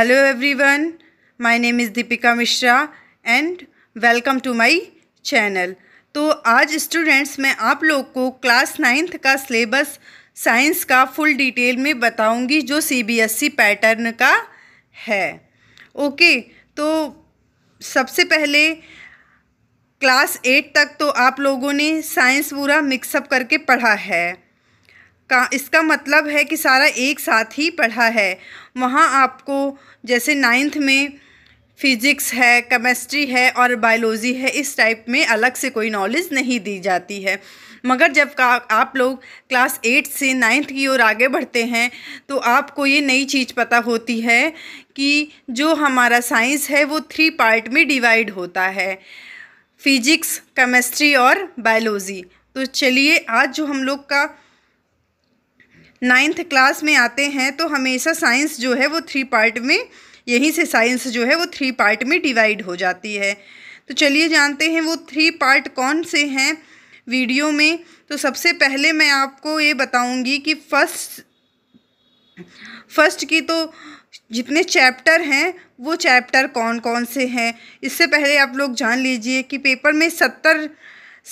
hello everyone my name is Deepika Mishra and welcome to my channel तो आज students मैं आप लोग को क्लास नाइन्थ का सिलेबस साइंस का फुल डिटेल में बताऊंगी जो सीबीएसई पैटर्न e का है ओके तो सबसे पहले क्लास एट तक तो आप लोगों ने साइंस पूरा मिक्सअप करके पढ़ा है का इसका मतलब है कि सारा एक साथ ही पढ़ा है वहाँ आपको जैसे नाइन्थ में फिज़िक्स है केमिस्ट्री है और बायोलॉजी है इस टाइप में अलग से कोई नॉलेज नहीं दी जाती है मगर जब का आप लोग क्लास एट से नाइन्थ की ओर आगे बढ़ते हैं तो आपको ये नई चीज़ पता होती है कि जो हमारा साइंस है वो थ्री पार्ट में डिवाइड होता है फिज़िक्स केमिस्ट्री और बायोलॉजी तो चलिए आज जो हम लोग का नाइन्थ क्लास में आते हैं तो हमेशा साइंस जो है वो थ्री पार्ट में यहीं से साइंस जो है वो थ्री पार्ट में डिवाइड हो जाती है तो चलिए जानते हैं वो थ्री पार्ट कौन से हैं वीडियो में तो सबसे पहले मैं आपको ये बताऊंगी कि फर्स्ट फर्स्ट की तो जितने चैप्टर हैं वो चैप्टर कौन कौन से हैं इससे पहले आप लोग जान लीजिए कि पेपर में सत्तर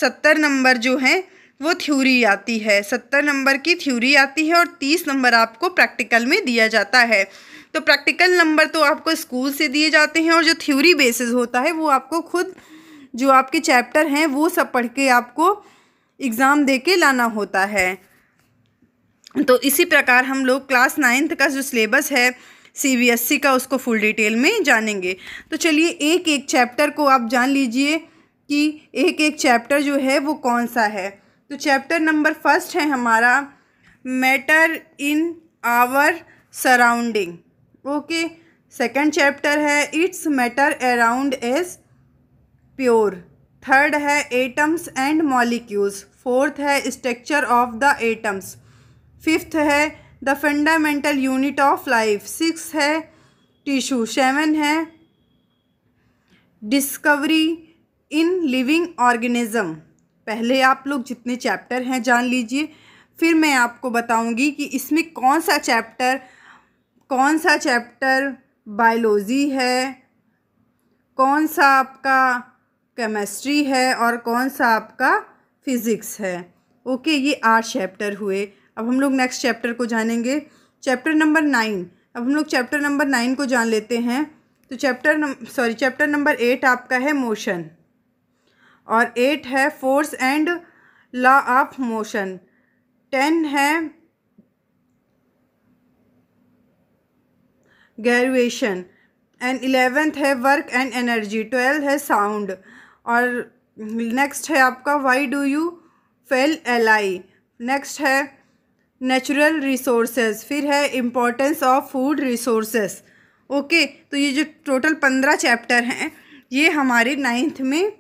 सत्तर नंबर जो हैं वो थ्योरी आती है सत्तर नंबर की थ्योरी आती है और तीस नंबर आपको प्रैक्टिकल में दिया जाता है तो प्रैक्टिकल नंबर तो आपको स्कूल से दिए जाते हैं और जो थ्योरी बेसिस होता है वो आपको खुद जो आपके चैप्टर हैं वो सब पढ़ के आपको एग्ज़ाम दे के लाना होता है तो इसी प्रकार हम लोग क्लास नाइन्थ का जो सिलेबस है सी का उसको फुल डिटेल में जानेंगे तो चलिए एक एक चैप्टर को आप जान लीजिए कि एक एक चैप्टर जो है वो कौन सा है तो चैप्टर नंबर फर्स्ट है हमारा matter in our surrounding okay second chapter है it's matter around as pure third है एटम्स एंड मॉलिक्यूल्स फोर्थ है structure of the atoms fifth है the fundamental unit of life six है tissue seven है discovery in living organism पहले आप लोग जितने चैप्टर हैं जान लीजिए फिर मैं आपको बताऊंगी कि इसमें कौन सा चैप्टर कौन सा चैप्टर बायोलॉजी है कौन सा आपका केमिस्ट्री है और कौन सा आपका फिज़िक्स है ओके ये आठ चैप्टर हुए अब हम लोग नेक्स्ट चैप्टर को जानेंगे चैप्टर नंबर नाइन अब हम लोग चैप्टर नंबर नाइन को जान लेते हैं तो chapter sorry chapter number eight आपका है मोशन और एट है force and law of motion ten है ग्रेजुएशन एंड इलेवेंथ है वर्क एंड एनर्जी ट्वेल्थ है साउंड और नेक्स्ट है आपका why do you fell ill next है नेचुरल रिसोर्सेज फिर है importance of food resources okay तो ये जो टोटल पंद्रह चैप्टर हैं ये हमारे नाइन्थ में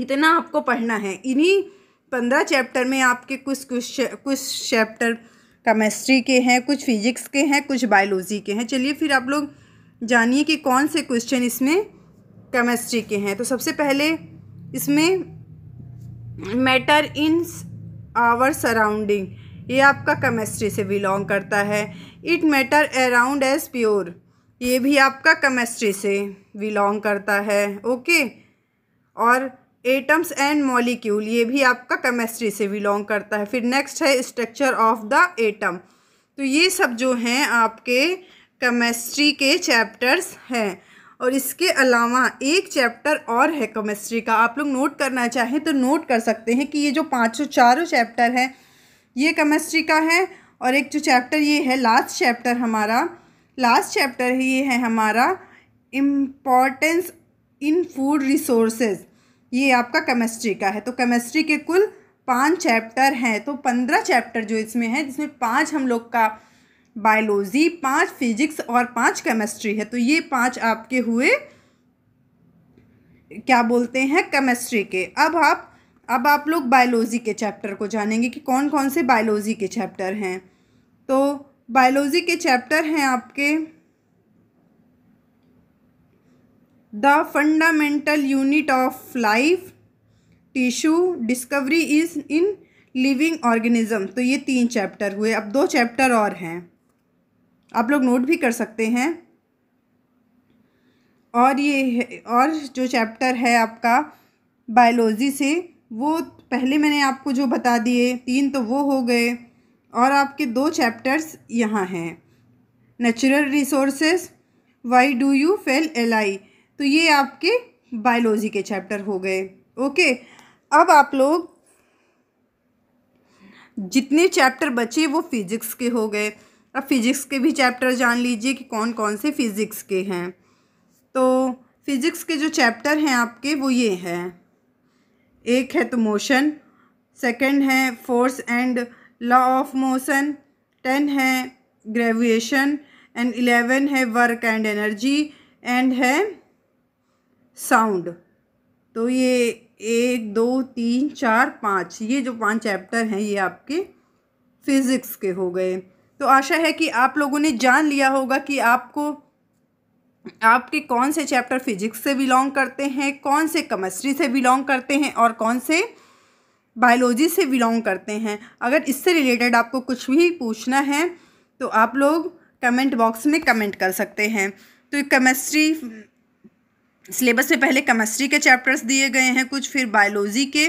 इतना आपको पढ़ना है इन्हीं पंद्रह चैप्टर में आपके कुछ कुछ कुछ चैप्टर केमेस्ट्री के हैं कुछ फिजिक्स के हैं कुछ बायोलॉजी के हैं चलिए फिर आप लोग जानिए कि कौन से क्वेश्चन इसमें केमेस्ट्री के हैं तो सबसे पहले इसमें मैटर इन आवर सराउंडिंग ये आपका केमेस्ट्री से बिलोंग करता है it matter around as pure ये भी आपका केमेस्ट्री से बिलोंग करता है ओके और एटम्स एंड मॉलिक्यूल ये भी आपका केमिस्ट्री से बिलोंग करता है फिर नेक्स्ट है स्ट्रक्चर ऑफ द एटम तो ये सब जो हैं आपके केमिस्ट्री के चैप्टर्स हैं और इसके अलावा एक चैप्टर और है केमिस्ट्री का आप लोग नोट करना चाहें तो नोट कर सकते हैं कि ये जो पाँचों चारों चैप्टर हैं ये केमिस्ट्री का है और एक जो चैप्टर ये है लास्ट चैप्टर हमारा लास्ट चैप्टर ये है हमारा इम्पॉर्टेंस इन फूड रिसोर्सेज़ ये आपका केमिस्ट्री का है तो केमिस्ट्री के कुल पाँच चैप्टर हैं तो पंद्रह चैप्टर जो इसमें हैं जिसमें पाँच हम लोग का बायोलॉजी पाँच फिजिक्स और पाँच केमिस्ट्री है तो ये पाँच आपके हुए क्या बोलते हैं केमिस्ट्री के अब आप अब आप लोग बायोलॉजी के चैप्टर को जानेंगे कि कौन कौन से बायोलॉजी के चैप्टर हैं तो बायोलॉजी के चैप्टर हैं आपके the fundamental unit of life tissue discovery is in living organism तो ये तीन चैप्टर हुए अब दो चैप्टर और हैं आप लोग नोट भी कर सकते हैं और ये और जो चैप्टर है आपका बायोलॉजी से वो पहले मैंने आपको जो बता दिए तीन तो वो हो गए और आपके दो चैप्टर्स यहाँ हैं natural resources why do you fell ill तो ये आपके बायोलॉजी के चैप्टर हो गए ओके अब आप लोग जितने चैप्टर बचे वो फिज़िक्स के हो गए अब फिज़िक्स के भी चैप्टर जान लीजिए कि कौन कौन से फिज़िक्स के हैं तो फिज़िक्स के जो चैप्टर हैं आपके वो ये हैं एक है तो मोशन सेकंड है force and law of motion ten है ग्रेविएशन एंड इलेवन है वर्क एंड एनर्जी एंड है साउंड तो ये एक दो तीन चार पाँच ये जो पांच चैप्टर हैं ये आपके फिज़िक्स के हो गए तो आशा है कि आप लोगों ने जान लिया होगा कि आपको आपके कौन से चैप्टर फिजिक्स से बिलोंग करते हैं कौन से केमिस्ट्री से बिलोंग करते हैं और कौन से बायोलॉजी से बिलोंग करते हैं अगर इससे रिलेटेड आपको कुछ भी पूछना है तो आप लोग कमेंट बॉक्स में कमेंट कर सकते हैं तो केमिस्ट्री सिलेबस में पहले केमिस्ट्री के चैप्टर्स दिए गए हैं कुछ फिर बायोलॉजी के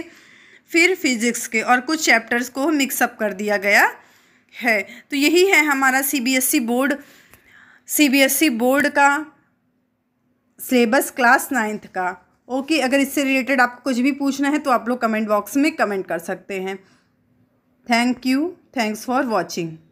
फिर फिजिक्स के और कुछ चैप्टर्स को मिक्सअप कर दिया गया है तो यही है हमारा CBSE e board CBSE e board का सिलेबस क्लास नाइन्थ का ओके अगर इससे रिलेटेड आपको कुछ भी पूछना है तो आप लोग कमेंट बॉक्स में कमेंट कर सकते हैं thank you thanks for watching